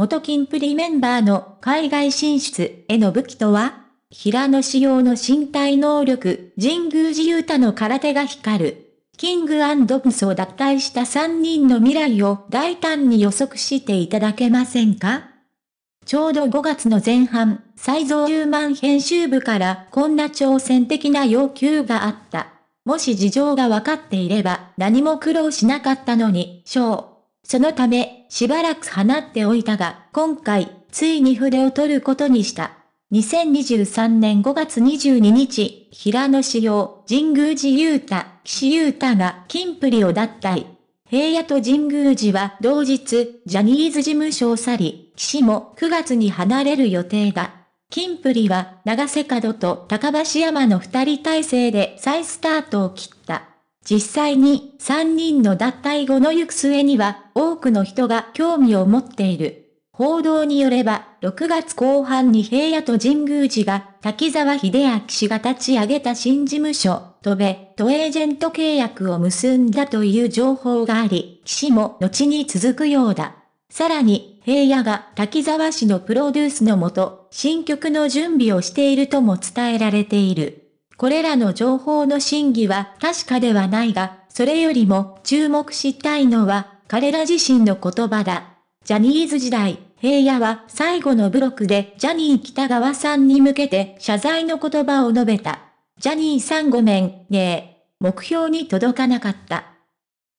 元金プリメンバーの海外進出への武器とは平野仕様の身体能力、神宮寺勇太の空手が光る。キングアンド・ブスを脱退した3人の未来を大胆に予測していただけませんかちょうど5月の前半、造ユ10万編集部からこんな挑戦的な要求があった。もし事情が分かっていれば何も苦労しなかったのに、賞。そのため、しばらく放っておいたが、今回、ついに筆を取ることにした。2023年5月22日、平野紫耀、神宮寺雄太、岸雄太が金プリを脱退。平野と神宮寺は同日、ジャニーズ事務所を去り、岸も9月に離れる予定だ。金プリは、長瀬角と高橋山の二人体制で再スタートを切った。実際に3人の脱退後の行く末には多くの人が興味を持っている。報道によれば、6月後半に平野と神宮寺が滝沢秀明氏が立ち上げた新事務所、とべ、とエージェント契約を結んだという情報があり、岸も後に続くようだ。さらに、平野が滝沢氏のプロデュースのもと、新曲の準備をしているとも伝えられている。これらの情報の真偽は確かではないが、それよりも注目したいのは、彼ら自身の言葉だ。ジャニーズ時代、平野は最後のブロックでジャニー北川さんに向けて謝罪の言葉を述べた。ジャニーさんごめん、ねえ。目標に届かなかった。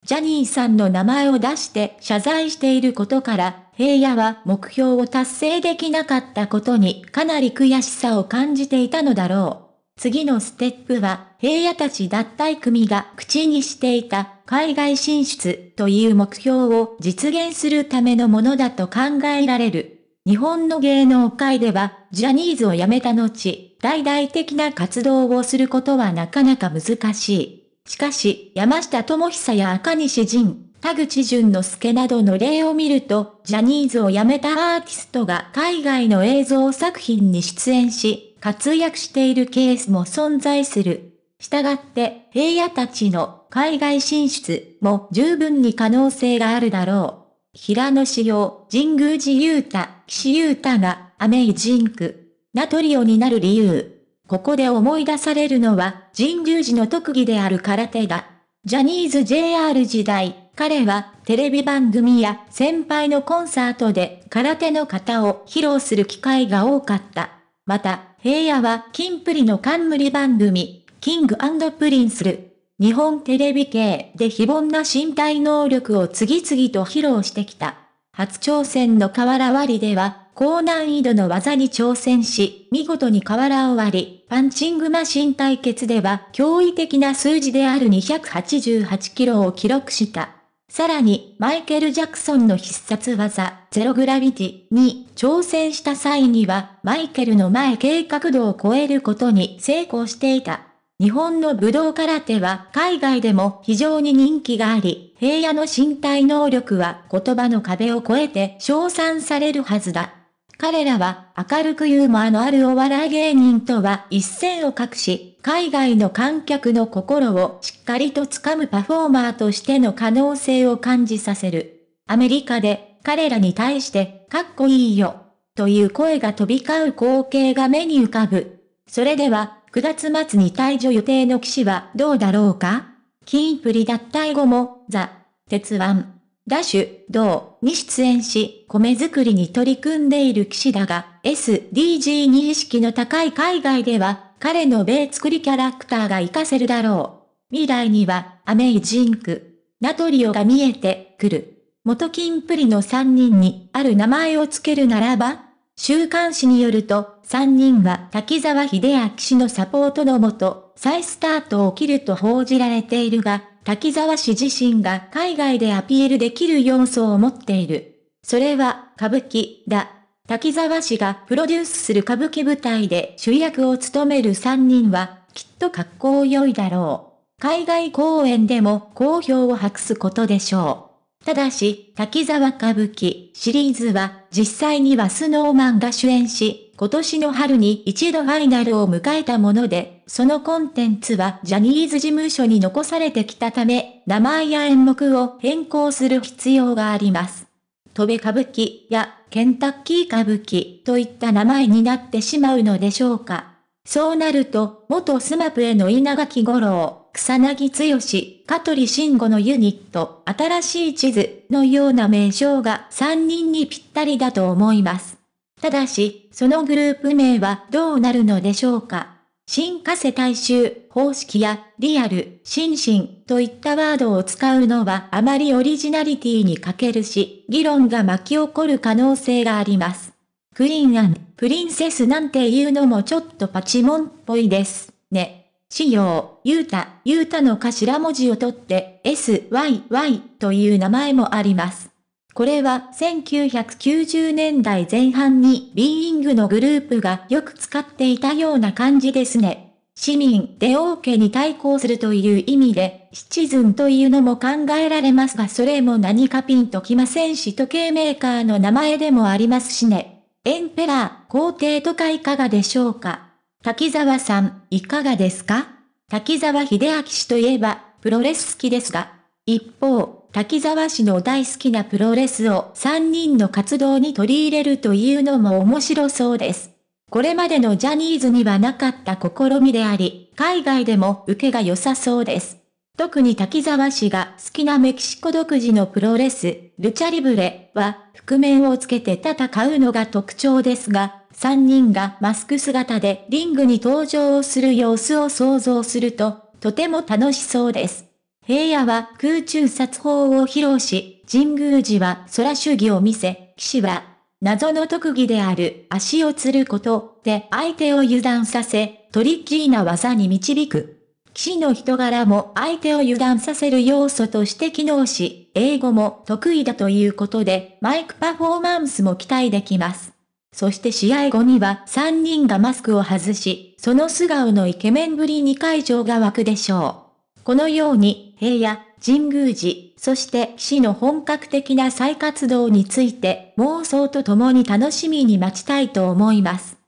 ジャニーさんの名前を出して謝罪していることから、平野は目標を達成できなかったことにかなり悔しさを感じていたのだろう。次のステップは、平野たち脱退組が口にしていた海外進出という目標を実現するためのものだと考えられる。日本の芸能界では、ジャニーズを辞めた後、大々的な活動をすることはなかなか難しい。しかし、山下智久や赤西仁、田口淳之介などの例を見ると、ジャニーズを辞めたアーティストが海外の映像作品に出演し、活躍しているケースも存在する。したがって平野たちの海外進出も十分に可能性があるだろう。平野志陽、神宮寺勇太、岸雄太がアメイジンク、ナトリオになる理由。ここで思い出されるのは神宮寺の特技である空手だ。ジャニーズ JR 時代、彼はテレビ番組や先輩のコンサートで空手の型を披露する機会が多かった。また、平野は金プリの冠番組、キングプリンスル。日本テレビ系で非凡な身体能力を次々と披露してきた。初挑戦の瓦割りでは、高難易度の技に挑戦し、見事に瓦を割り、パンチングマシン対決では驚異的な数字である288キロを記録した。さらに、マイケル・ジャクソンの必殺技、ゼログラビティに挑戦した際には、マイケルの前計画度を超えることに成功していた。日本の武道空手は海外でも非常に人気があり、平野の身体能力は言葉の壁を越えて称賛されるはずだ。彼らは明るくユーモアのあるお笑い芸人とは一線を画し、海外の観客の心をしっかりと掴むパフォーマーとしての可能性を感じさせる。アメリカで彼らに対してかっこいいよという声が飛び交う光景が目に浮かぶ。それでは9月末に退場予定の騎士はどうだろうかキンプリ脱退後もザ・鉄腕。ダッシュ、銅に出演し、米作りに取り組んでいる岸だが、SDG に意識の高い海外では、彼の米作りキャラクターが活かせるだろう。未来には、アメイジンク、ナトリオが見えてくる。元金プリの3人にある名前を付けるならば週刊誌によると、3人は滝沢秀明氏のサポートのもと、再スタートを切ると報じられているが、滝沢氏自身が海外でアピールできる要素を持っている。それは、歌舞伎だ。滝沢氏がプロデュースする歌舞伎舞台で主役を務める3人は、きっと格好良いだろう。海外公演でも好評を博すことでしょう。ただし、滝沢歌舞伎シリーズは実際にはスノーマンが主演し、今年の春に一度ファイナルを迎えたもので、そのコンテンツはジャニーズ事務所に残されてきたため、名前や演目を変更する必要があります。飛べ歌舞伎やケンタッキー歌舞伎といった名前になってしまうのでしょうか。そうなると、元スマップへの稲垣五郎、草薙剛、香取慎吾のユニット、新しい地図のような名称が3人にぴったりだと思います。ただし、そのグループ名はどうなるのでしょうか新加瀬大衆方式やリアル、心身といったワードを使うのはあまりオリジナリティに欠けるし、議論が巻き起こる可能性があります。クリーンプリンセスなんていうのもちょっとパチモンっぽいですね。仕様、ゆうた、ゆうたの頭文字を取って SYY という名前もあります。これは1990年代前半にビーイングのグループがよく使っていたような感じですね。市民で王家に対抗するという意味で、シチズンというのも考えられますがそれも何かピンときませんし時計メーカーの名前でもありますしね。エンペラー、皇帝とかいかがでしょうか滝沢さん、いかがですか滝沢秀明氏といえば、プロレス好きですが、一方、滝沢氏の大好きなプロレスを3人の活動に取り入れるというのも面白そうです。これまでのジャニーズにはなかった試みであり、海外でも受けが良さそうです。特に滝沢氏が好きなメキシコ独自のプロレス、ルチャリブレは、覆面をつけて戦うのが特徴ですが、3人がマスク姿でリングに登場する様子を想像すると、とても楽しそうです。平野は空中殺法を披露し、神宮寺は空主義を見せ、騎士は、謎の特技である足をつることで相手を油断させ、トリッキーな技に導く。騎士の人柄も相手を油断させる要素として機能し、英語も得意だということで、マイクパフォーマンスも期待できます。そして試合後には3人がマスクを外し、その素顔のイケメンぶりに会場が湧くでしょう。このように、平野、神宮寺、そして騎士の本格的な再活動について、妄想と共に楽しみに待ちたいと思います。